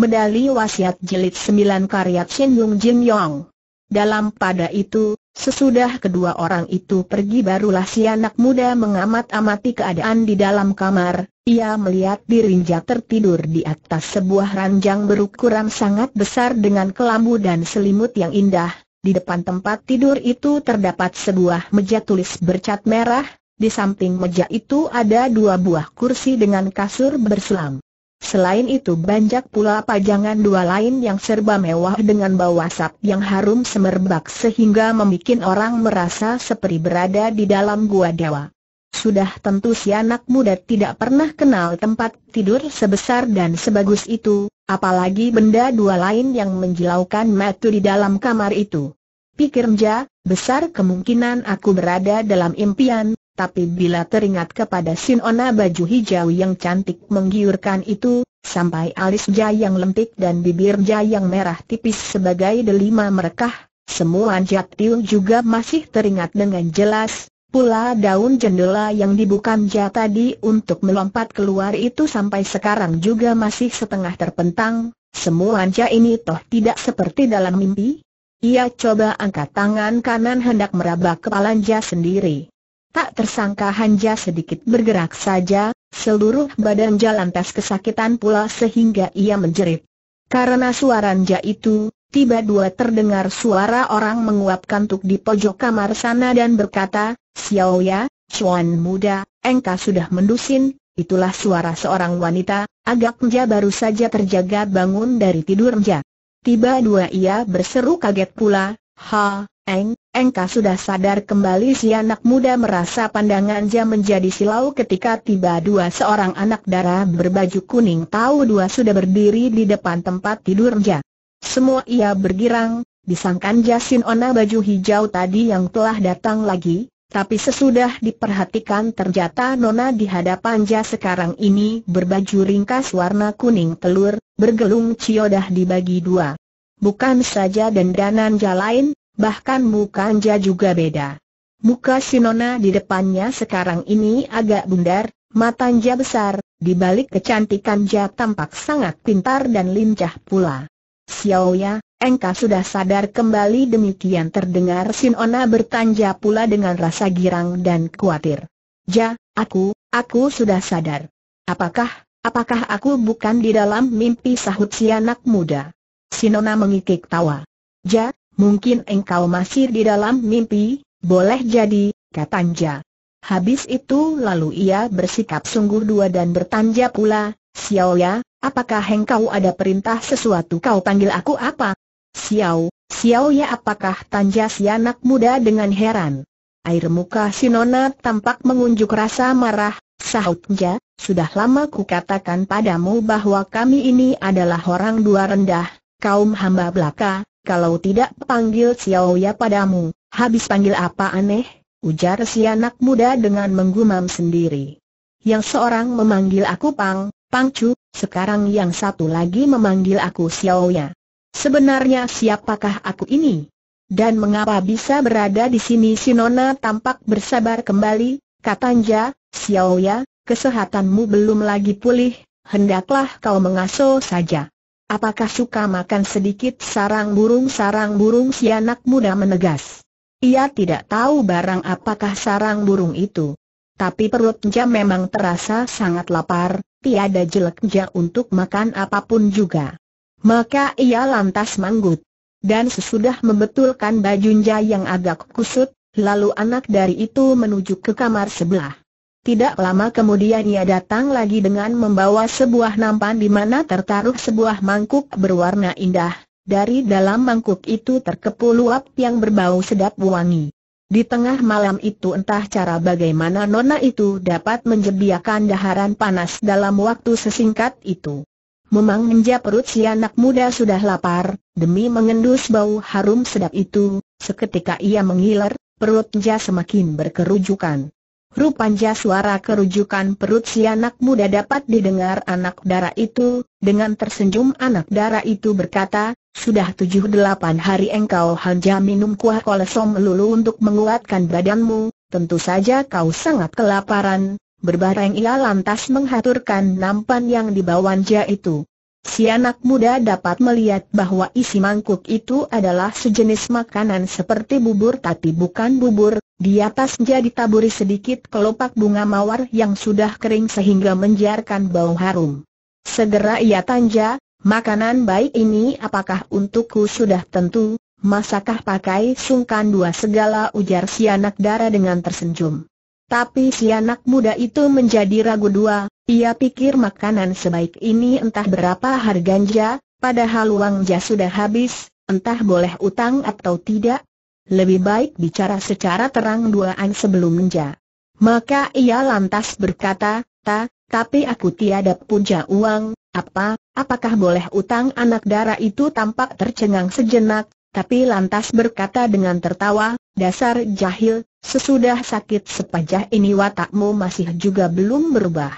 Medali Wasiat Jilid 9 Karya Chen Yung Jin Yong. Dalam pada itu, sesudah kedua orang itu pergi barulah si anak muda mengamat-amati keadaan di dalam kamar, ia melihat dirinja tertidur di atas sebuah ranjang berukuran sangat besar dengan kelambu dan selimut yang indah, di depan tempat tidur itu terdapat sebuah meja tulis bercat merah, di samping meja itu ada dua buah kursi dengan kasur berselang. Selain itu banyak pula pajangan dua lain yang serba mewah dengan bau asap yang harum semerbak sehingga membuat orang merasa seperti berada di dalam gua dewa. Sudah tentu si anak muda tidak pernah kenal tempat tidur sebesar dan sebagus itu, apalagi benda dua lain yang menjilaukan matu di dalam kamar itu. Pikir Mja, besar kemungkinan aku berada dalam impian, tapi bila teringat kepada Sinona baju hijau yang cantik menggiurkan itu, sampai alis yang lentik dan bibir yang merah tipis sebagai delima mereka, semua jatil Tiung juga masih teringat dengan jelas, Pula daun jendela yang dibuka Ja tadi untuk melompat keluar itu sampai sekarang juga masih setengah terpentang, semua Ja ini toh tidak seperti dalam mimpi. Ia coba angkat tangan kanan hendak meraba kepala Ja sendiri. Tak tersangka Hanja sedikit bergerak saja, seluruh badan jalan tes kesakitan pula sehingga ia menjerit. Karena suara Hanja itu, tiba dua terdengar suara orang menguapkan tuk di pojok kamar sana dan berkata, Xiao ya, Chuan muda, engkau sudah mendusin, itulah suara seorang wanita, agak Hanja baru saja terjaga bangun dari tidur Hanja. Tiba dua ia berseru kaget pula, Ha, Eng, engkau sudah sadar kembali si anak muda merasa pandangan pandangannya menjadi silau ketika tiba dua seorang anak dara berbaju kuning tahu dua sudah berdiri di depan tempat tidur tidurnya. Semua ia bergirang, disangkan Jasin Ona baju hijau tadi yang telah datang lagi, tapi sesudah diperhatikan ternyata Nona di hadapan Ja sekarang ini berbaju ringkas warna kuning telur, bergelung ciodah dibagi dua. Bukan saja dendanan Ja lain, bahkan muka Anja juga beda. Muka sinona di depannya sekarang ini agak bundar, mata Anja besar, di balik kecantikan Anja tampak sangat pintar dan lincah pula. Xiaoya, engkau sudah sadar kembali demikian terdengar sinona bertanya pula dengan rasa girang dan khawatir. Ja, aku, aku sudah sadar. Apakah, apakah aku bukan di dalam mimpi sahut si anak muda? Sinona mengikik tawa. Ja, Mungkin engkau masih di dalam mimpi, boleh jadi, katanya. Habis itu lalu ia bersikap sungguh dua dan bertanya pula, Xiao ya, apakah engkau ada perintah sesuatu kau panggil aku apa? Xiao, Xiao ya apakah tanja si anak muda dengan heran. Air muka si nona tampak mengunjuk rasa marah, sahutnya, sudah lama ku katakan padamu bahwa kami ini adalah orang dua rendah, kaum hamba belaka, kalau tidak panggil Xiao Ya padamu, habis panggil apa aneh? Ujar si anak muda dengan menggumam sendiri. Yang seorang memanggil aku Pang, Pang Chu, sekarang yang satu lagi memanggil aku Xiao Ya. Sebenarnya siapakah aku ini? Dan mengapa bisa berada di sini si Nona tampak bersabar kembali, katanya, Xiao Ya, kesehatanmu belum lagi pulih, hendaklah kau mengasuh saja. Apakah suka makan sedikit sarang burung? Sarang burung si anak muda menegas. Ia tidak tahu barang apakah sarang burung itu. Tapi perutnya memang terasa sangat lapar, tiada jeleknya untuk makan apapun juga. Maka ia lantas manggut. Dan sesudah membetulkan bajunya yang agak kusut, lalu anak dari itu menuju ke kamar sebelah. Tidak lama kemudian ia datang lagi dengan membawa sebuah nampan di mana tertaruh sebuah mangkuk berwarna indah. Dari dalam mangkuk itu terkepul uap yang berbau sedap wangi. Di tengah malam itu entah cara bagaimana nona itu dapat menjebiakan daharan panas dalam waktu sesingkat itu. Memang Memangenja perut si anak muda sudah lapar, demi mengendus bau harum sedap itu, seketika ia mengiler perutnya semakin berkerujukan. Rupanya suara kerujukan perut si anak muda dapat didengar anak dara itu, dengan tersenyum anak dara itu berkata, sudah tujuh delapan hari engkau hanya minum kuah kolesom lulu untuk menguatkan badanmu, tentu saja kau sangat kelaparan, berbareng ia lantas menghaturkan nampan yang dibawa dibawanya itu. Si anak muda dapat melihat bahwa isi mangkuk itu adalah sejenis makanan seperti bubur tapi bukan bubur, di atasnya ditaburi sedikit kelopak bunga mawar yang sudah kering sehingga menjarkan bau harum. Segera ia tanja, makanan baik ini apakah untukku sudah tentu, masakah pakai sungkan dua segala ujar si anak dara dengan tersenyum. Tapi si anak muda itu menjadi ragu dua, ia pikir makanan sebaik ini entah berapa harganya, padahal uangnya sudah habis, entah boleh utang atau tidak, lebih baik bicara secara terang duaan sebelum menja. Maka ia lantas berkata, ta, tapi aku tiada puja uang, apa, apakah boleh utang anak darah itu tampak tercengang sejenak, tapi lantas berkata dengan tertawa, dasar jahil, sesudah sakit sepajah ini watakmu masih juga belum berubah.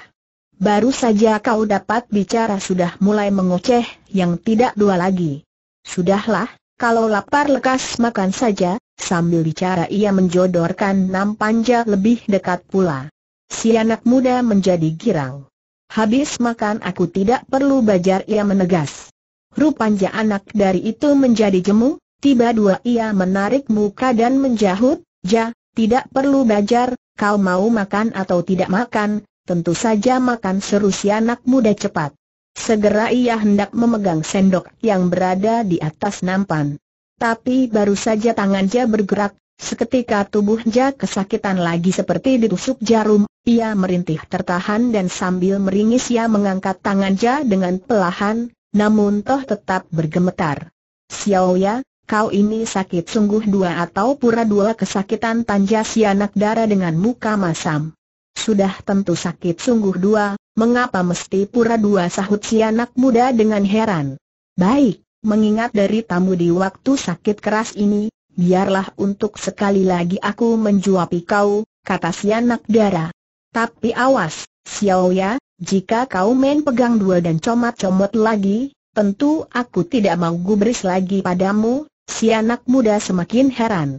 Baru saja kau dapat bicara sudah mulai mengoceh, yang tidak dua lagi. Sudahlah, kalau lapar lekas makan saja, sambil bicara ia menjodorkan enam panja lebih dekat pula. Si anak muda menjadi girang. Habis makan aku tidak perlu bajar ia menegas. Rupanya anak dari itu menjadi jemu, tiba dua ia menarik muka dan menjahut, ja, tidak perlu bajar, kau mau makan atau tidak makan, tentu saja makan seru si anak muda cepat. Segera ia hendak memegang sendok yang berada di atas nampan. Tapi baru saja tangannya bergerak, seketika tubuhnya kesakitan lagi seperti ditusuk jarum, ia merintih tertahan dan sambil meringis ia mengangkat tangannya dengan pelahan, namun toh tetap bergemetar. Ya, kau ini sakit sungguh dua atau pura dua kesakitan tanja si anak dara dengan muka masam sudah tentu sakit sungguh dua, mengapa mesti pura dua sahut si anak muda dengan heran. Baik, mengingat dari tamu di waktu sakit keras ini, biarlah untuk sekali lagi aku menjuapi kau, kata si anak darah. Tapi awas, Xiao ya, jika kau main pegang dua dan comot-comot lagi, tentu aku tidak mau gubris lagi padamu, si anak muda semakin heran.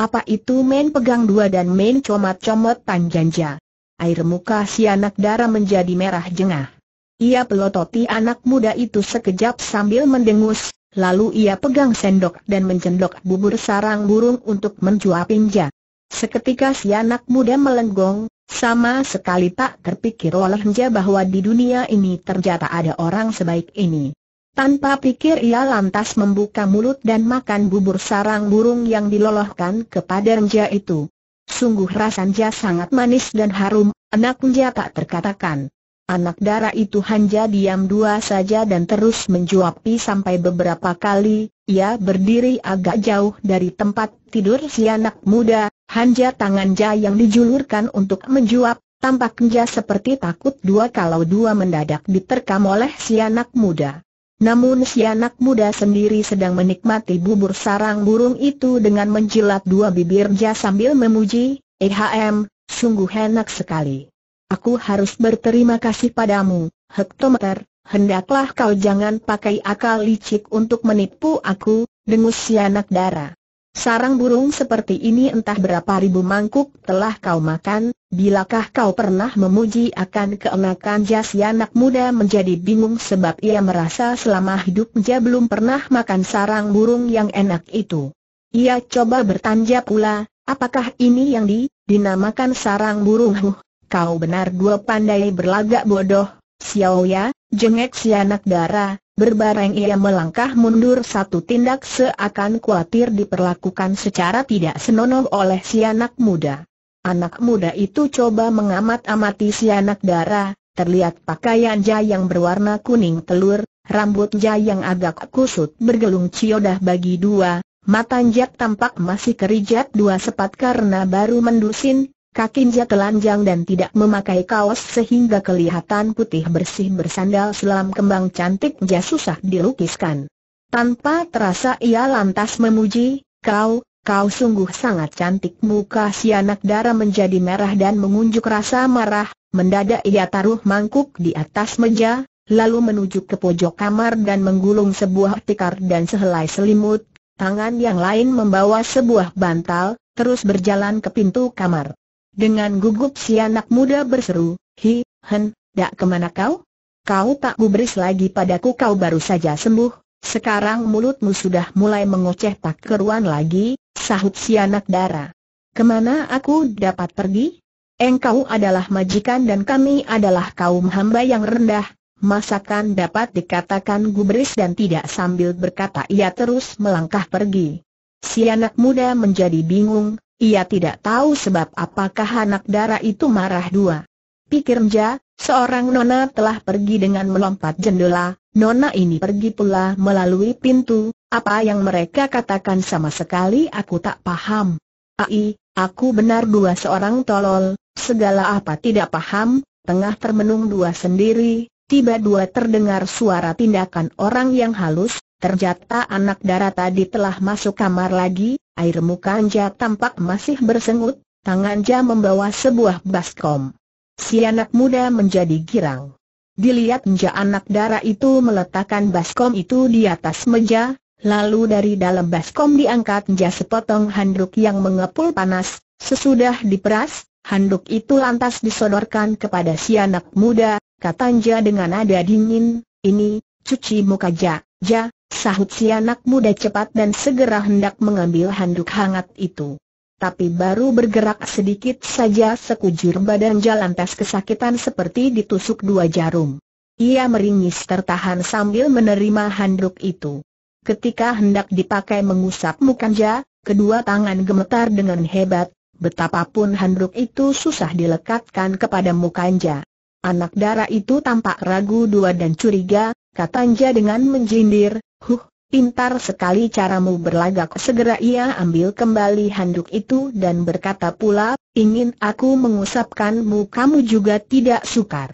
Apa itu main pegang dua dan main comot-comot Tanjanja? air muka si anak dara menjadi merah jengah. Ia pelototi anak muda itu sekejap sambil mendengus, lalu ia pegang sendok dan mencendok bubur sarang burung untuk mencuapinja. Seketika si anak muda melenggong, sama sekali tak terpikir olehnya bahwa di dunia ini ternyata ada orang sebaik ini. Tanpa pikir ia lantas membuka mulut dan makan bubur sarang burung yang dilolohkan kepada renja itu. Sungguh rasanya sangat manis dan harum, anaknya tak terkatakan. Anak darah itu hanya diam dua saja dan terus menjuapi sampai beberapa kali, ia berdiri agak jauh dari tempat tidur si anak muda, hanya ja yang dijulurkan untuk menjuap, tampaknya seperti takut dua kalau dua mendadak diterkam oleh si anak muda. Namun si anak muda sendiri sedang menikmati bubur sarang burung itu dengan menjilat dua bibirnya sambil memuji, Ehm, sungguh enak sekali. Aku harus berterima kasih padamu, hektometer, hendaklah kau jangan pakai akal licik untuk menipu aku, dengus si anak darah. Sarang burung seperti ini entah berapa ribu mangkuk telah kau makan, Bilakah kau pernah memuji akan keenakan jas anak muda menjadi bingung sebab ia merasa selama hidupnya belum pernah makan sarang burung yang enak itu. Ia coba bertanya pula, apakah ini yang di, dinamakan sarang burung huh? Kau benar dua pandai berlagak bodoh, Xiao ya, jengek si anak dara, berbareng ia melangkah mundur satu tindak seakan khawatir diperlakukan secara tidak senonoh oleh si anak muda. Anak muda itu coba mengamat-amati si anak dara. terlihat pakaian jaya yang berwarna kuning telur, rambut jaya yang agak kusut bergelung ciodah bagi dua, mata jah tampak masih kerijat dua sepat karena baru mendusin, kaki jah telanjang dan tidak memakai kaos sehingga kelihatan putih bersih bersandal selam kembang cantik jah susah dilukiskan. Tanpa terasa ia lantas memuji, kau, Kau sungguh sangat cantik muka si anak darah menjadi merah dan mengunjuk rasa marah, mendadak ia taruh mangkuk di atas meja, lalu menuju ke pojok kamar dan menggulung sebuah tikar dan sehelai selimut, tangan yang lain membawa sebuah bantal, terus berjalan ke pintu kamar. Dengan gugup si anak muda berseru, Hi, Hen, dak kemana kau? Kau tak gubris lagi padaku kau baru saja sembuh, sekarang mulutmu sudah mulai mengoceh tak keruan lagi, sahut si anak dara. Kemana aku dapat pergi? Engkau adalah majikan dan kami adalah kaum hamba yang rendah, masakan dapat dikatakan gubris dan tidak sambil berkata ia terus melangkah pergi. Si anak muda menjadi bingung, ia tidak tahu sebab apakah anak dara itu marah dua. Pikir Mja, seorang nona telah pergi dengan melompat jendela, Nona ini pergi pula melalui pintu, apa yang mereka katakan sama sekali aku tak paham. Ai, aku benar dua seorang tolol, segala apa tidak paham, tengah termenung dua sendiri, tiba dua terdengar suara tindakan orang yang halus, terjata anak darah tadi telah masuk kamar lagi, air muka Anja tampak masih bersengut, tangan Anja membawa sebuah baskom. Si anak muda menjadi girang. Dilihat nja anak dara itu meletakkan baskom itu di atas meja, lalu dari dalam baskom diangkat nja sepotong handuk yang mengepul panas, sesudah diperas, handuk itu lantas disodorkan kepada si anak muda, kata nja dengan nada dingin, ini, cuci muka ja, ja, sahut si anak muda cepat dan segera hendak mengambil handuk hangat itu tapi baru bergerak sedikit saja sekujur badan jalan tes kesakitan seperti ditusuk dua jarum. Ia meringis tertahan sambil menerima handuk itu. Ketika hendak dipakai mengusap mukanya, kedua tangan gemetar dengan hebat, betapapun handuk itu susah dilekatkan kepada mukanya. Anak darah itu tampak ragu dua dan curiga, katanya dengan menjindir, huh, Pintar sekali caramu berlagak Segera ia ambil kembali handuk itu dan berkata pula, ingin aku mengusapkanmu kamu juga tidak sukar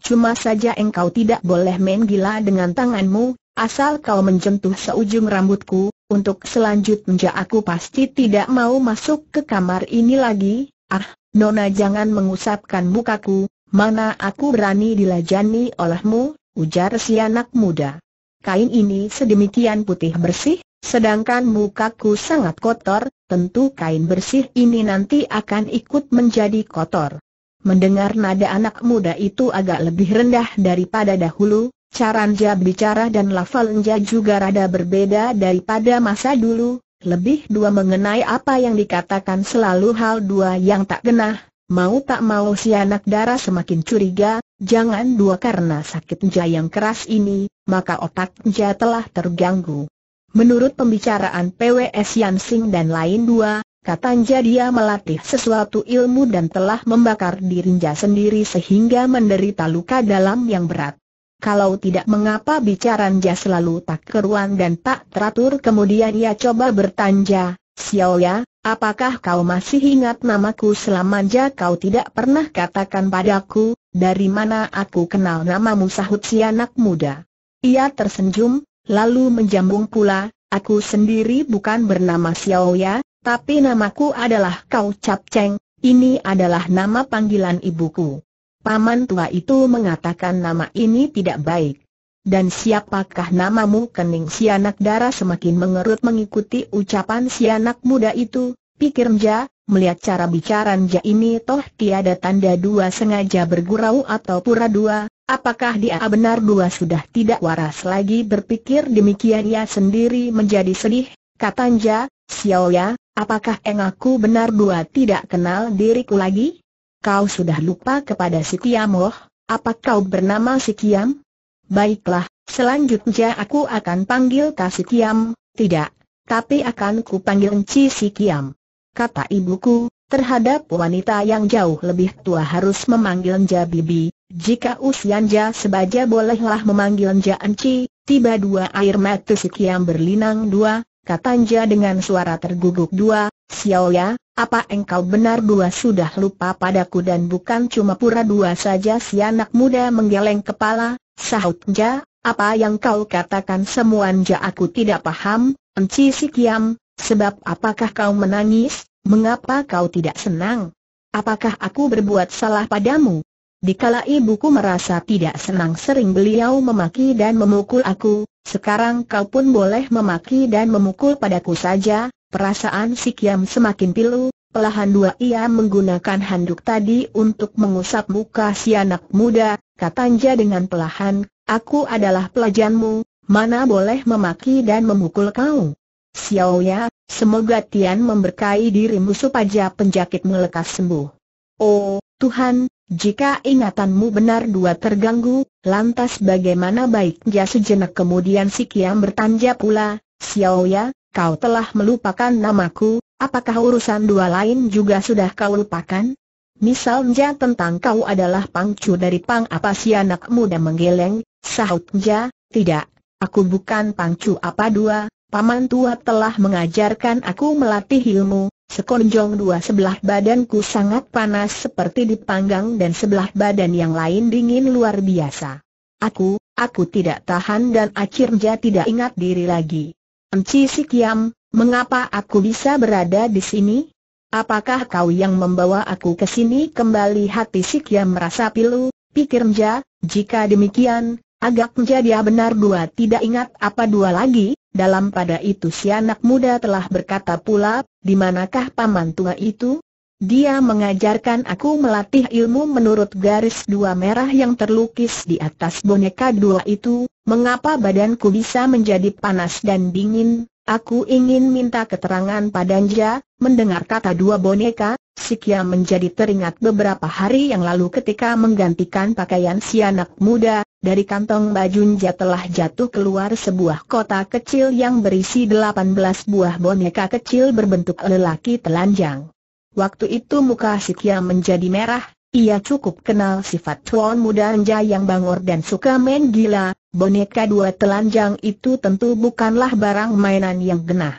Cuma saja engkau tidak boleh main gila dengan tanganmu, asal kau menjentuh seujung rambutku Untuk selanjutnya aku pasti tidak mau masuk ke kamar ini lagi Ah, Nona jangan mengusapkan mukaku, mana aku berani dilajani olehmu, ujar si anak muda kain ini sedemikian putih bersih, sedangkan mukaku sangat kotor, tentu kain bersih ini nanti akan ikut menjadi kotor. Mendengar nada anak muda itu agak lebih rendah daripada dahulu, Caranja bicara dan lafalnya juga rada berbeda daripada masa dulu, lebih dua mengenai apa yang dikatakan selalu hal dua yang tak genah, mau tak mau si anak darah semakin curiga, Jangan dua karena sakit Nja yang keras ini, maka otak Nja telah terganggu. Menurut pembicaraan PWS sing dan lain dua, kata Nja dia melatih sesuatu ilmu dan telah membakar diri Nja sendiri sehingga menderita luka dalam yang berat. Kalau tidak mengapa bicara Nja selalu tak keruan dan tak teratur kemudian ia coba bertanja, Ya, apakah kau masih ingat namaku selama Nja kau tidak pernah katakan padaku, dari mana aku kenal namamu sahut si anak muda. Ia tersenyum, lalu menjambung pula, aku sendiri bukan bernama Xiao Ya, tapi namaku adalah Kau Cap Cheng, ini adalah nama panggilan ibuku. Paman tua itu mengatakan nama ini tidak baik. Dan siapakah namamu? Kening si anak darah semakin mengerut mengikuti ucapan si anak muda itu, pikir Nja, melihat cara bicara Nja ini toh tiada tanda dua sengaja bergurau atau pura dua, apakah dia benar dua sudah tidak waras lagi berpikir demikian ia sendiri menjadi sedih, kata Nja, Xiao ya, apakah engaku benar dua tidak kenal diriku lagi? Kau sudah lupa kepada si Kiam Kiamoh, apa kau bernama si Kiam? Baiklah, selanjutnya aku akan panggil si Kiam, tidak, tapi akan ku panggil Nci si Kiam kata ibuku, terhadap wanita yang jauh lebih tua harus memanggil Nja Bibi, jika usianya sebaja bolehlah memanggil Nja Enci, tiba dua air mata si Kiam berlinang dua, kata Nja dengan suara terguguk dua, Xiao ya, apa engkau benar dua sudah lupa padaku dan bukan cuma pura dua saja si anak muda menggeleng kepala, sahut Nja, apa yang kau katakan semua Nja aku tidak paham, Enci Kiam, Sebab apakah kau menangis, mengapa kau tidak senang? Apakah aku berbuat salah padamu? Dikala ibuku merasa tidak senang sering beliau memaki dan memukul aku, sekarang kau pun boleh memaki dan memukul padaku saja, perasaan si Kiam semakin pilu, pelahan dua ia menggunakan handuk tadi untuk mengusap muka si anak muda, katanya dengan pelahan, aku adalah pelajanmu, mana boleh memaki dan memukul kau. Xiaoya, semoga Tian memberkahi dirimu supaya penjakitmu lekas sembuh. Oh, Tuhan, jika ingatanmu benar dua terganggu, lantas bagaimana baiknya sejenak kemudian si Kiam bertanya pula, Xiaoya, kau telah melupakan namaku, apakah urusan dua lain juga sudah kau lupakan? Misalnya tentang kau adalah pangcu dari pang apa si anak muda menggeleng, sahutnya, tidak, aku bukan pangcu apa dua, Paman tua telah mengajarkan aku melatih ilmu, sekonjong dua sebelah badanku sangat panas seperti dipanggang dan sebelah badan yang lain dingin luar biasa. Aku, aku tidak tahan dan akhirnya tidak ingat diri lagi. Enci Sikiam, mengapa aku bisa berada di sini? Apakah kau yang membawa aku ke sini kembali hati Sikiam merasa pilu, pikirnya, jika demikian, Agaknya dia benar dua tidak ingat apa dua lagi, dalam pada itu si anak muda telah berkata pula, di manakah paman tua itu? Dia mengajarkan aku melatih ilmu menurut garis dua merah yang terlukis di atas boneka dua itu, mengapa badanku bisa menjadi panas dan dingin, aku ingin minta keterangan padanya, mendengar kata dua boneka, Sikia menjadi teringat beberapa hari yang lalu ketika menggantikan pakaian si anak muda, dari kantong bajunja telah jatuh keluar sebuah kotak kecil yang berisi 18 buah boneka kecil berbentuk lelaki telanjang. Waktu itu muka Sikia menjadi merah, ia cukup kenal sifat tuan muda anja yang bangor dan suka main gila, boneka dua telanjang itu tentu bukanlah barang mainan yang genah.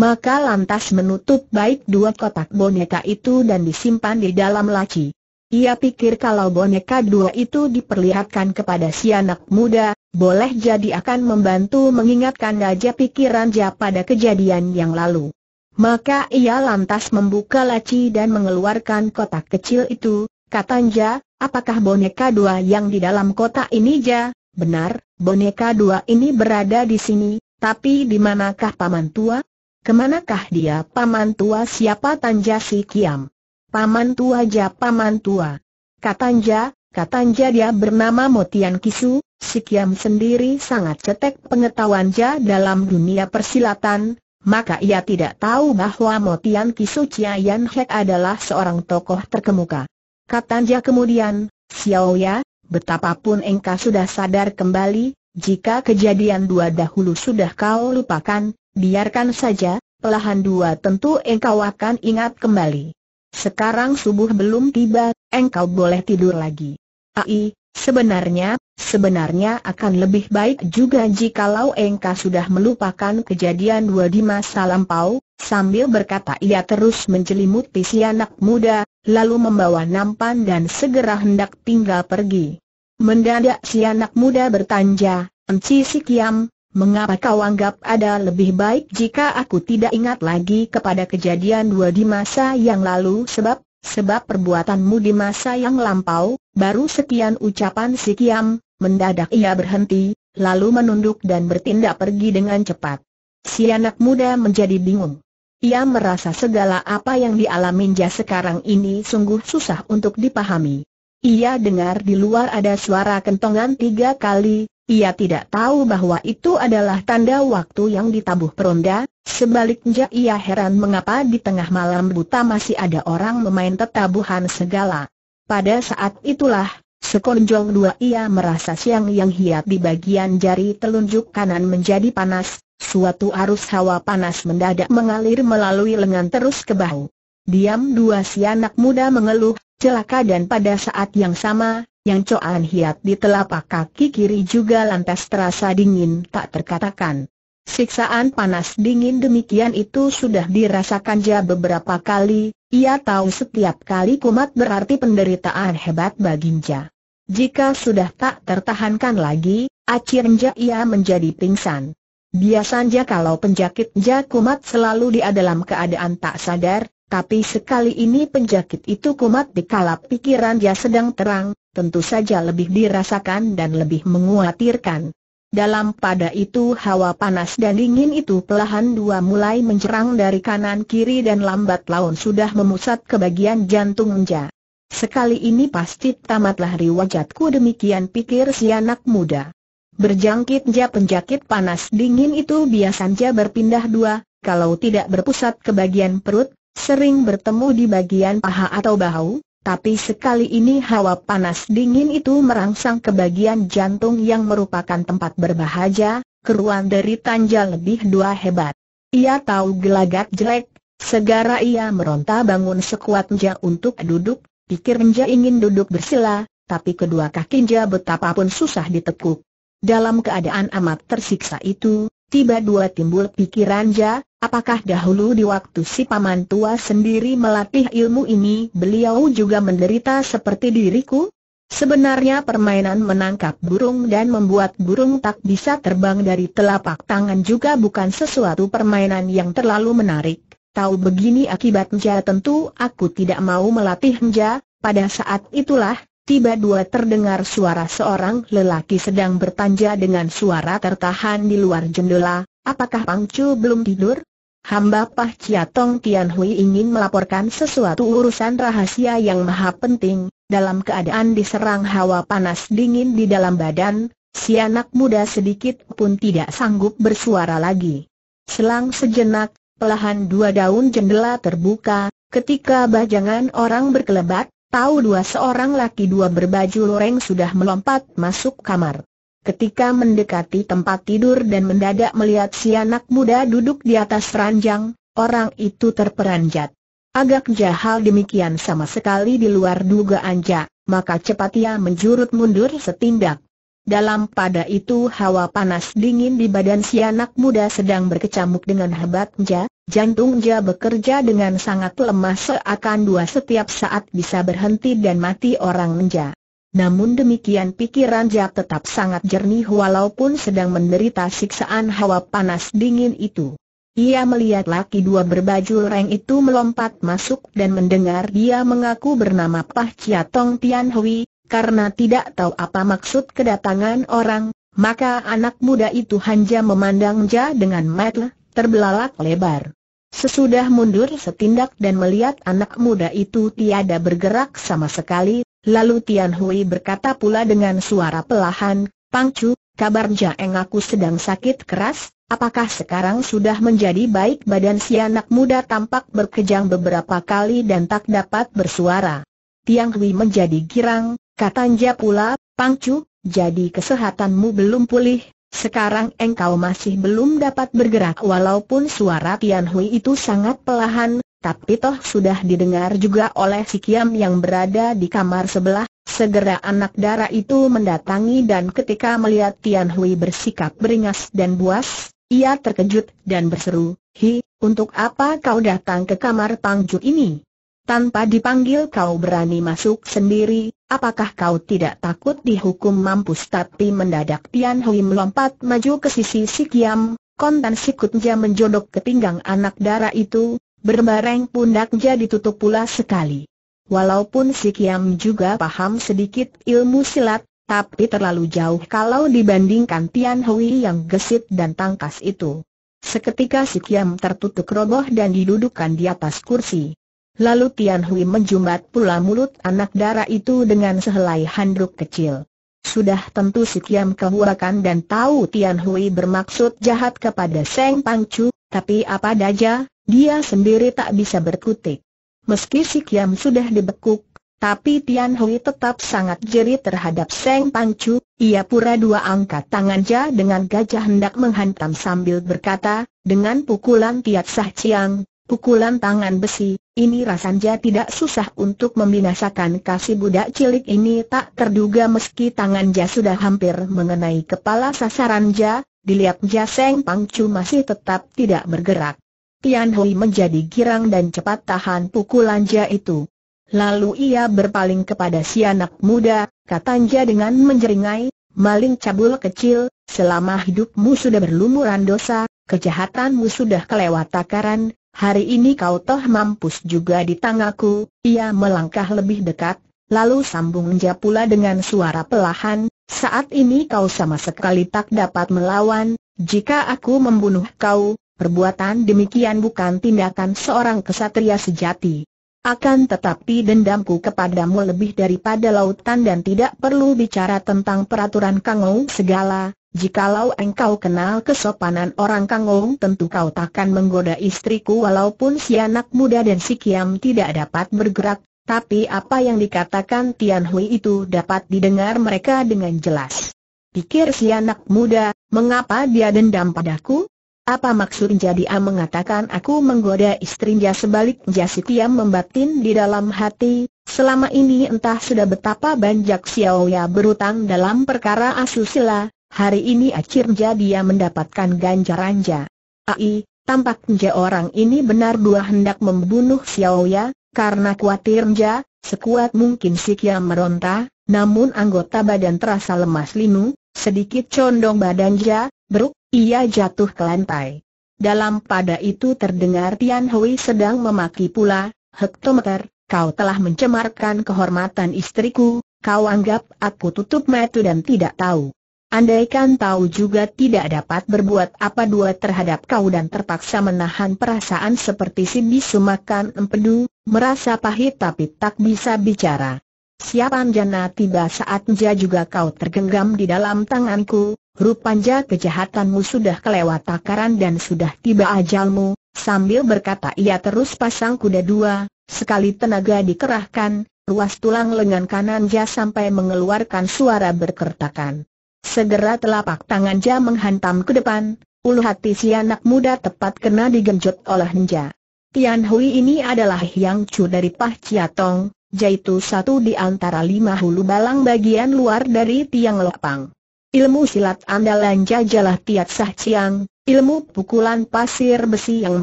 Maka lantas menutup baik dua kotak boneka itu dan disimpan di dalam laci. Ia pikir kalau boneka dua itu diperlihatkan kepada si anak muda, boleh jadi akan membantu mengingatkan raja pikiran dia pada kejadian yang lalu. Maka ia lantas membuka laci dan mengeluarkan kotak kecil itu, Kata katanya, apakah boneka dua yang di dalam kotak ini ja? Benar, boneka dua ini berada di sini, tapi di manakah paman tua? Kemanakah dia paman tua siapa tanja si Kiam? Paman tua ja paman tua. Katanja, katanja dia bernama Motian Kisu, si sendiri sangat cetek pengetahuan ja dalam dunia persilatan, maka ia tidak tahu bahwa Motian Kisu Chiayan Hek adalah seorang tokoh terkemuka. Katanja kemudian, Xiao ya, betapapun engkau sudah sadar kembali, jika kejadian dua dahulu sudah kau lupakan, biarkan saja, pelahan dua tentu engkau akan ingat kembali. Sekarang subuh belum tiba, engkau boleh tidur lagi. Ai, sebenarnya, sebenarnya akan lebih baik juga jikalau engkau sudah melupakan kejadian dua di masa lampau, sambil berkata ia terus menjelimuti si anak muda, lalu membawa nampan dan segera hendak tinggal pergi. Mendadak si anak muda bertanja, Enci si Kiam, Mengapa kau anggap ada lebih baik jika aku tidak ingat lagi kepada kejadian dua di masa yang lalu sebab, sebab perbuatanmu di masa yang lampau, baru sekian ucapan si Kiam, mendadak ia berhenti, lalu menunduk dan bertindak pergi dengan cepat. Si anak muda menjadi bingung. Ia merasa segala apa yang dialaminya sekarang ini sungguh susah untuk dipahami. Ia dengar di luar ada suara kentongan tiga kali, ia tidak tahu bahwa itu adalah tanda waktu yang ditabuh peronda, sebaliknya ia heran mengapa di tengah malam buta masih ada orang memain tetabuhan segala. Pada saat itulah, sekonjong dua ia merasa siang yang hiat di bagian jari telunjuk kanan menjadi panas, suatu arus hawa panas mendadak mengalir melalui lengan terus ke bahu. Diam dua si anak muda mengeluh, celaka dan pada saat yang sama, yang coan hiat di telapak kaki kiri juga lantas terasa dingin tak terkatakan. Siksaan panas dingin demikian itu sudah dirasakan Ja beberapa kali, ia tahu setiap kali kumat berarti penderitaan hebat bagi Ja. Jika sudah tak tertahankan lagi, akhirnya ia menjadi pingsan. Biasanya kalau penjakit Ja kumat selalu dia dalam keadaan tak sadar, tapi sekali ini penjakit itu kumat di kalap pikiran dia sedang terang, tentu saja lebih dirasakan dan lebih menguatirkan. Dalam pada itu hawa panas dan dingin itu pelahan dua mulai menjerang dari kanan kiri dan lambat laun sudah memusat ke bagian jantung Nja. Sekali ini pasti tamatlah riwajatku demikian pikir si anak muda. Berjangkit Berjangkitnya penjakit panas dingin itu biasanya berpindah dua, kalau tidak berpusat ke bagian perut, Sering bertemu di bagian paha atau bahu, tapi sekali ini hawa panas dingin itu merangsang ke bagian jantung yang merupakan tempat berbahaya. keruan dari tanja lebih dua hebat. Ia tahu gelagat jelek, segera ia meronta bangun sekuat nja untuk duduk, pikir nja ingin duduk bersila, tapi kedua kaki nja betapapun susah ditekuk. Dalam keadaan amat tersiksa itu, Tiba dua timbul pikiran Ja, apakah dahulu di waktu si paman tua sendiri melatih ilmu ini beliau juga menderita seperti diriku? Sebenarnya permainan menangkap burung dan membuat burung tak bisa terbang dari telapak tangan juga bukan sesuatu permainan yang terlalu menarik. Tahu begini akibatnya tentu aku tidak mau melatih ja. pada saat itulah, tiba-dua terdengar suara seorang lelaki sedang bertanya dengan suara tertahan di luar jendela, apakah Pang Chu belum tidur? Hamba Pah Ciatong Tian Hui ingin melaporkan sesuatu urusan rahasia yang maha penting, dalam keadaan diserang hawa panas dingin di dalam badan, si anak muda sedikit pun tidak sanggup bersuara lagi. Selang sejenak, pelahan dua daun jendela terbuka, ketika bajangan orang berkelebat, Tahu dua seorang laki dua berbaju loreng sudah melompat masuk kamar. Ketika mendekati tempat tidur dan mendadak melihat si anak muda duduk di atas ranjang, orang itu terperanjat. Agak jahal demikian sama sekali di luar dugaan Jak, maka cepat ia menjurut mundur setindak. Dalam pada itu hawa panas dingin di badan si anak muda sedang berkecamuk dengan hebatnya, jantungnya bekerja dengan sangat lemah seakan dua setiap saat bisa berhenti dan mati orang menja. Namun demikian pikiran Jap tetap sangat jernih walaupun sedang menderita siksaan hawa panas dingin itu. Ia melihat laki dua berbaju reng itu melompat masuk dan mendengar dia mengaku bernama Pah Chia Tong Tian Hui, karena tidak tahu apa maksud kedatangan orang, maka anak muda itu hanya memandang Ja dengan mata terbelalak lebar. Sesudah mundur setindak dan melihat anak muda itu tiada bergerak sama sekali, lalu Tian Hui berkata pula dengan suara pelahan, Pangcu, kabar eng aku sedang sakit keras, Apakah sekarang sudah menjadi baik badan si anak muda tampak berkejang beberapa kali dan tak dapat bersuara? Tiang Hui menjadi girang, Katanya pula, Pangcu, jadi kesehatanmu belum pulih, sekarang engkau masih belum dapat bergerak walaupun suara Tian Hui itu sangat pelahan, tapi toh sudah didengar juga oleh si Kiam yang berada di kamar sebelah, segera anak darah itu mendatangi dan ketika melihat Tian Hui bersikap beringas dan buas, ia terkejut dan berseru, Hi, untuk apa kau datang ke kamar Pangcu ini? Tanpa dipanggil kau berani masuk sendiri, apakah kau tidak takut dihukum mampus tapi mendadak Tian Hui melompat maju ke sisi si Kiam, kontan si menjodok ke pinggang anak darah itu, berbareng pundaknya ditutup pula sekali. Walaupun si Kiam juga paham sedikit ilmu silat, tapi terlalu jauh kalau dibandingkan Tian Hui yang gesit dan tangkas itu. Seketika si Kiam tertutup roboh dan didudukan di atas kursi. Lalu Tian Hui menjumbat pula mulut anak dara itu dengan sehelai handuk kecil. Sudah tentu si Kiam kehuakan dan tahu Tian Hui bermaksud jahat kepada Seng Pangcu, tapi apa daja, dia sendiri tak bisa berkutik. Meski si Kiam sudah dibekuk, tapi Tian Hui tetap sangat jeri terhadap Seng Pangcu, ia pura dua angkat tangan ja dengan gajah hendak menghantam sambil berkata, dengan pukulan Tiat Sah Ciang, Pukulan tangan besi, ini rasanya tidak susah untuk membinasakan kasih budak cilik ini tak terduga meski tangan tangannya sudah hampir mengenai kepala sasaran Ja, dilihat Seng Pangcu masih tetap tidak bergerak. Tian Hui menjadi girang dan cepat tahan pukulan Jia itu. Lalu ia berpaling kepada si anak muda, kata Jia dengan menjeringai, maling cabul kecil, selama hidupmu sudah berlumuran dosa, kejahatanmu sudah kelewat takaran, hari ini kau toh mampus juga di tangaku, ia melangkah lebih dekat, lalu sambung pula dengan suara pelahan, saat ini kau sama sekali tak dapat melawan, jika aku membunuh kau, perbuatan demikian bukan tindakan seorang kesatria sejati. Akan tetapi dendamku kepadamu lebih daripada lautan dan tidak perlu bicara tentang peraturan Kangou segala, jikalau engkau kenal kesopanan orang Kangou tentu kau takkan menggoda istriku walaupun si anak muda dan si Kiam tidak dapat bergerak, tapi apa yang dikatakan Tian Hui itu dapat didengar mereka dengan jelas. Pikir si anak muda, mengapa dia dendam padaku? Apa maksudnya jadia mengatakan aku menggoda istrinya sebaliknya si Tiam membatin di dalam hati, selama ini entah sudah betapa banyak Xiaoya berutang dalam perkara asusila, hari ini akhirnya dia mendapatkan ganjaranja Ai, tampaknya orang ini benar dua hendak membunuh Xiaoya, karena Nja, sekuat mungkin si Kiam meronta, namun anggota badan terasa lemas linu, sedikit condong badan Nja, Beruk, ia jatuh ke lantai. Dalam pada itu terdengar Tian Hui sedang memaki pula, Hektometer, kau telah mencemarkan kehormatan istriku, kau anggap aku tutup metu dan tidak tahu. Andaikan tahu juga tidak dapat berbuat apa dua terhadap kau dan terpaksa menahan perasaan seperti si bisu makan empedu, merasa pahit tapi tak bisa bicara. Siapan jana tiba saatnya juga kau tergenggam di dalam tanganku, Rupanya kejahatanmu sudah kelewat takaran dan sudah tiba ajalmu, sambil berkata ia terus pasang kuda dua, sekali tenaga dikerahkan, ruas tulang lengan kanan jah sampai mengeluarkan suara berkertakan. Segera telapak tangan tangannya menghantam ke depan, ulu hati si anak muda tepat kena digenjot oleh Nja. Tian Hui ini adalah yang cu dari Pah Tong, yaitu satu di antara lima hulu balang bagian luar dari Tiang Lopang ilmu silat andalan jajalah Tiat Sah Chiang, ilmu pukulan pasir besi yang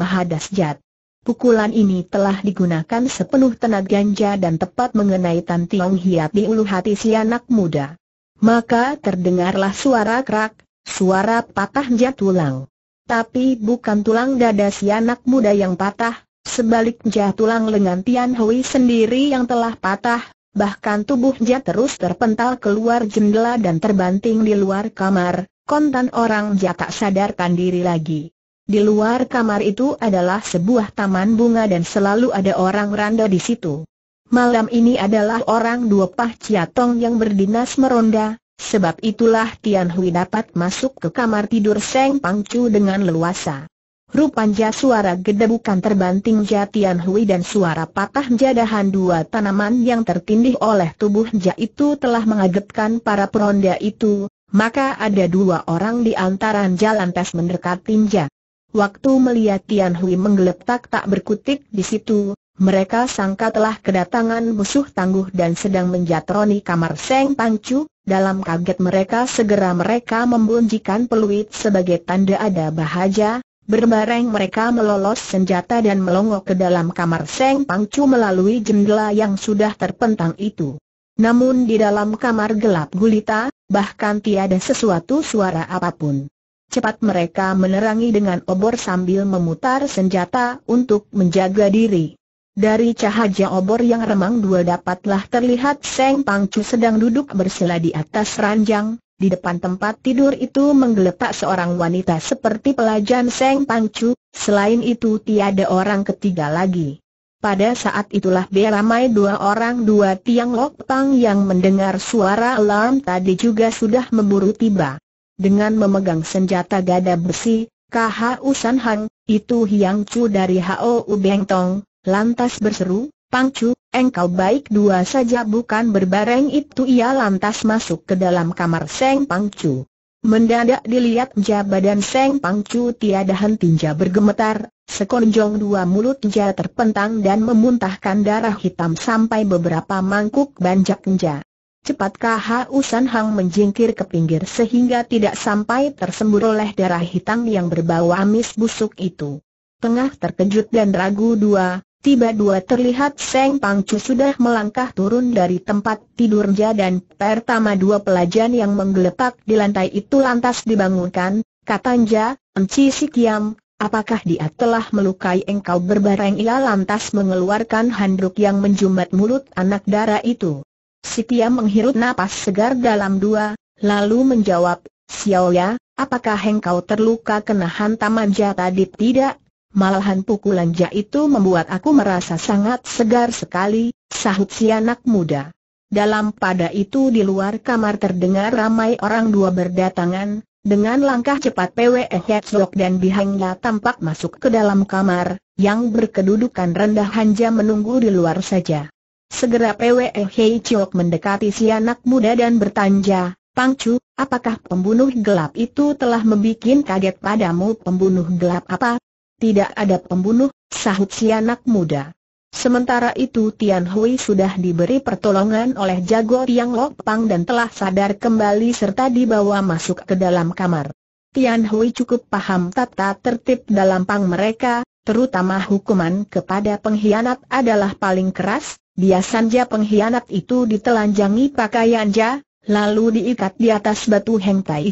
mahadasjat. Pukulan ini telah digunakan sepenuh tenaga dan tepat mengenai Tan Tiong Hiat di ulu hati si anak muda. Maka terdengarlah suara kerak, suara patah jat tulang. Tapi bukan tulang dada si anak muda yang patah, sebaliknya tulang lengan Tian Hui sendiri yang telah patah, bahkan tubuhnya terus terpental keluar jendela dan terbanting di luar kamar, kontan orang tak sadarkan diri lagi. Di luar kamar itu adalah sebuah taman bunga dan selalu ada orang randa di situ. Malam ini adalah orang dua pah ciatong yang berdinas meronda, sebab itulah Tian Hui dapat masuk ke kamar tidur Seng Pangcu dengan leluasa. Rupanya suara gedebukan terbanting jatian hui dan suara patah jadahan dua tanaman yang tertindih oleh tubuh jah itu telah mengagetkan para peronda itu, maka ada dua orang di antara jalan tes mendekati ja. Waktu melihat Tian Hui menggeletak tak berkutik di situ, mereka sangka telah kedatangan musuh tangguh dan sedang menjatroni kamar Seng pangcu. dalam kaget mereka segera mereka membunjikan peluit sebagai tanda ada bahaya, Berbareng mereka melolos senjata dan melongok ke dalam kamar Seng Pangcu melalui jendela yang sudah terpentang itu. Namun di dalam kamar gelap gulita, bahkan tiada sesuatu suara apapun. Cepat mereka menerangi dengan obor sambil memutar senjata untuk menjaga diri. Dari cahaya obor yang remang dua dapatlah terlihat Seng Pangcu sedang duduk bersila di atas ranjang, di depan tempat tidur itu menggeletak seorang wanita seperti pelajar Seng Pangcu. selain itu tiada orang ketiga lagi. Pada saat itulah beramai dua orang dua tiang pang yang mendengar suara alarm tadi juga sudah memburu tiba. Dengan memegang senjata gada besi, KHU Usan Hang, itu Hiang Chu dari Hou Beng Tong, lantas berseru, Pangcu, engkau baik dua saja bukan berbareng itu ia lantas masuk ke dalam kamar Seng Pangcu. Mendadak dilihat jah badan Seng Pangcu tiada henti jah bergemetar, sekonjong dua mulut jah terpentang dan memuntahkan darah hitam sampai beberapa mangkuk banjak Cepat Cepatkah Usan Hang menjingkir ke pinggir sehingga tidak sampai tersembur oleh darah hitam yang berbau amis busuk itu. Tengah terkejut dan ragu dua, Tiba dua terlihat Seng Pangcu sudah melangkah turun dari tempat tidurnya dan pertama dua pelajar yang menggeletak di lantai itu lantas dibangunkan, katanya, Enci Sikiam, apakah dia telah melukai engkau berbareng ia lantas mengeluarkan handuk yang menjumat mulut anak dara itu. Sikiam menghirup napas segar dalam dua, lalu menjawab, Xiao ya, apakah engkau terluka kena hantaman jatah tadi tidak? Malahan pukulan Ja itu membuat aku merasa sangat segar sekali, sahut si anak muda. Dalam pada itu di luar kamar terdengar ramai orang dua berdatangan, dengan langkah cepat PWE Hetzlok dan bihangnya tampak masuk ke dalam kamar, yang berkedudukan rendah hanya menunggu di luar saja. Segera PWE Hetzlok mendekati si anak muda dan bertanya, Pangcu, apakah pembunuh gelap itu telah membuat kaget padamu pembunuh gelap apa? Tidak ada pembunuh, sahut si anak muda. Sementara itu Tian Hui sudah diberi pertolongan oleh jago Tiang Lok Pang dan telah sadar kembali serta dibawa masuk ke dalam kamar. Tian Hui cukup paham tata tertib dalam pang mereka, terutama hukuman kepada pengkhianat adalah paling keras, Biasanya pengkhianat itu ditelanjangi pakaian pakaianja, lalu diikat di atas batu Heng Tai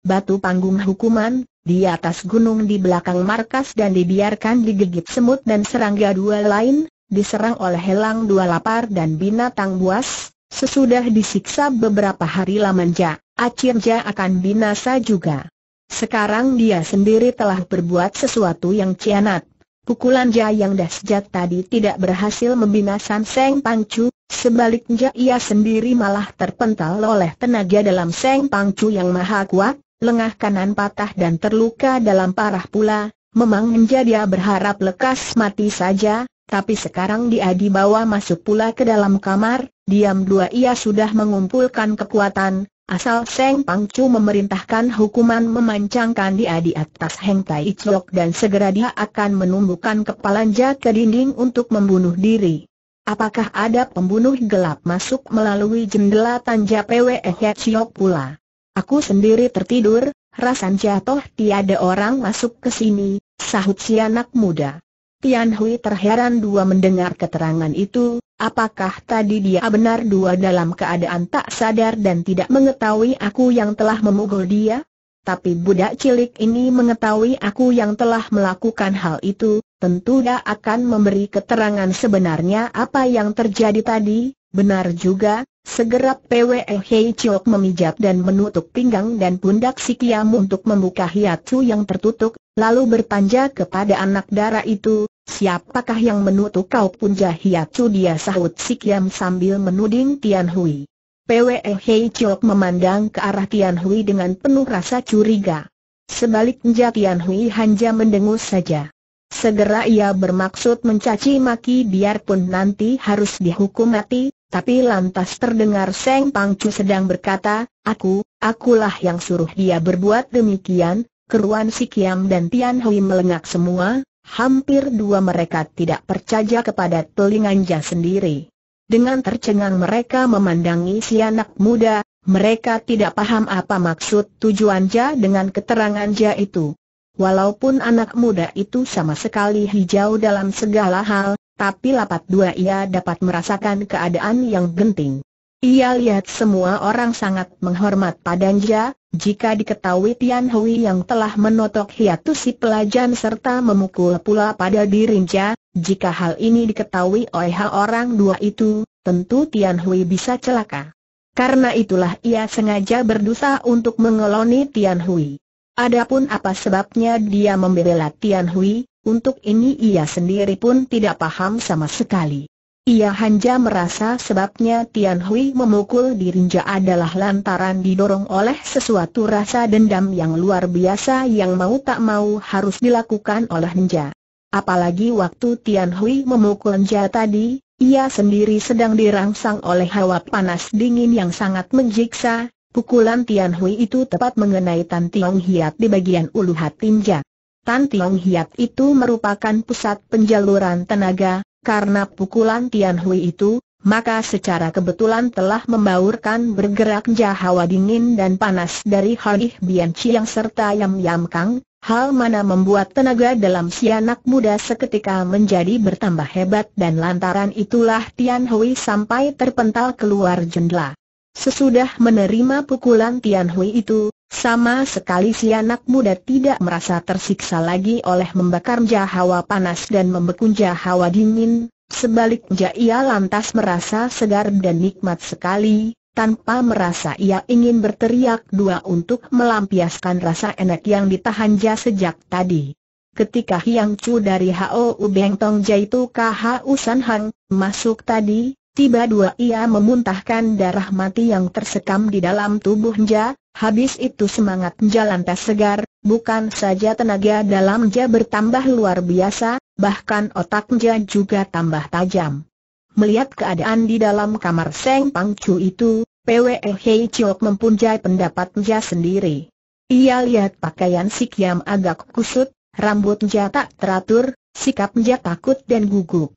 batu panggung hukuman, di atas gunung di belakang markas dan dibiarkan digigit semut dan serangga dua lain, diserang oleh helang dua lapar dan binatang buas, sesudah disiksa beberapa hari lamanya, Acirja akan binasa juga. Sekarang dia sendiri telah berbuat sesuatu yang cianat. Pukulan ja yang dah dahsyat tadi tidak berhasil membinasan Seng Pangcu, sebaliknya ia sendiri malah terpental oleh tenaga dalam Seng Pangcu yang maha kuat, lengah kanan patah dan terluka dalam parah pula, memang menjadi berharap lekas mati saja, tapi sekarang dia dibawa masuk pula ke dalam kamar, diam dua ia sudah mengumpulkan kekuatan, asal Seng Pangcu memerintahkan hukuman memancangkan dia di atas Heng Tai Ichok dan segera dia akan menumbuhkan jat ke dinding untuk membunuh diri. Apakah ada pembunuh gelap masuk melalui jendela Tanja Pwe Hek pula? Aku sendiri tertidur, rasan jatuh tiada orang masuk ke sini, sahut si anak muda. Tian Hui terheran dua mendengar keterangan itu, apakah tadi dia benar dua dalam keadaan tak sadar dan tidak mengetahui aku yang telah memukul dia? Tapi budak cilik ini mengetahui aku yang telah melakukan hal itu, tentu dia akan memberi keterangan sebenarnya apa yang terjadi tadi, benar juga, Segera Pwe Hei Chok memijat dan menutup pinggang dan pundak si Kiam untuk membuka hiatu yang tertutup, lalu bertanya kepada anak dara itu, siapakah yang menutup kau punja hiatu dia sahut si Kiam sambil menuding Tian Hui. Pwe Hei Chok memandang ke arah Tian Hui dengan penuh rasa curiga. Sebaliknya Tian Hui hanya mendengus saja. Segera ia bermaksud mencaci maki biarpun nanti harus dihukum mati, tapi lantas terdengar Seng Pangcu sedang berkata, Aku, akulah yang suruh dia berbuat demikian, keruan si Kiam dan Tian Hui melengak semua, hampir dua mereka tidak percaya kepada telinganya sendiri. Dengan tercengang mereka memandangi si anak muda, mereka tidak paham apa maksud tujuan Ja dengan keterangan Ja itu. Walaupun anak muda itu sama sekali hijau dalam segala hal, tapi lapat dua ia dapat merasakan keadaan yang genting. Ia lihat semua orang sangat menghormat Padanja, jika diketahui Tian Hui yang telah menotok hiatusi si pelajan serta memukul pula pada dirinja, jika hal ini diketahui oleh orang dua itu, tentu Tian Hui bisa celaka. Karena itulah ia sengaja berdosa untuk mengeloni Tian Hui. Adapun apa sebabnya dia membela Tian Hui, untuk ini ia sendiri pun tidak paham sama sekali. Ia hanya merasa sebabnya Tian Hui memukul dirinja adalah lantaran didorong oleh sesuatu rasa dendam yang luar biasa yang mau tak mau harus dilakukan oleh Nja. Apalagi waktu Tian Hui memukul Nja tadi, ia sendiri sedang dirangsang oleh hawa panas dingin yang sangat menjiksa, pukulan Tian Hui itu tepat mengenai Tan Tiong Hiat di bagian ulu hati Nja. Tan Tiong Hiat itu merupakan pusat penjaluran tenaga, karena pukulan Tian Hui itu, maka secara kebetulan telah membaurkan bergerak jahawa dingin dan panas dari Haih Bian Chiang serta Yam Yam Kang, hal mana membuat tenaga dalam si anak muda seketika menjadi bertambah hebat dan lantaran itulah Tian Hui sampai terpental keluar jendela. Sesudah menerima pukulan Tian Hui itu, sama sekali si anak muda tidak merasa tersiksa lagi oleh membakar hawa panas dan membekun hawa dingin, sebaliknya ia lantas merasa segar dan nikmat sekali, tanpa merasa ia ingin berteriak dua untuk melampiaskan rasa enak yang ditahan jah sejak tadi. Ketika Hiang Chu dari Hou Beng Tong Jai itu Khu San Hang, masuk tadi, Tiba dua ia memuntahkan darah mati yang tersekam di dalam tubuh Nja, habis itu semangat Nja lantas segar, bukan saja tenaga dalam Nja bertambah luar biasa, bahkan otak Nja juga tambah tajam. Melihat keadaan di dalam kamar Seng Pangcu itu, PWE Hei Chok mempunyai pendapat Nja sendiri. Ia lihat pakaian si Kiam agak kusut, rambut Nja tak teratur, sikap Nja takut dan gugup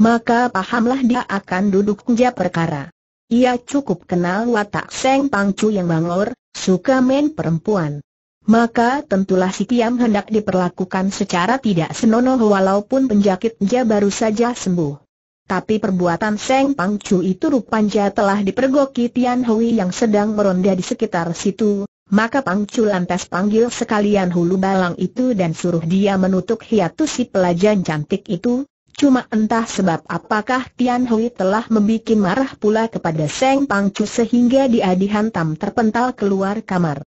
maka pahamlah dia akan duduk menjawab perkara. Ia cukup kenal watak Seng Pangcu yang bangor, suka main perempuan. Maka tentulah si Kiam hendak diperlakukan secara tidak senonoh walaupun penjakitnya baru saja sembuh. Tapi perbuatan Seng Pangcu itu rupanya telah dipergoki Tian Hui yang sedang meronda di sekitar situ, maka Pangcu lantas panggil sekalian hulu balang itu dan suruh dia menutup hiatus si pelajan cantik itu, Cuma entah sebab apakah Tian Hui telah membuat marah pula kepada Seng Pangcu sehingga dia dihantam terpental keluar kamar.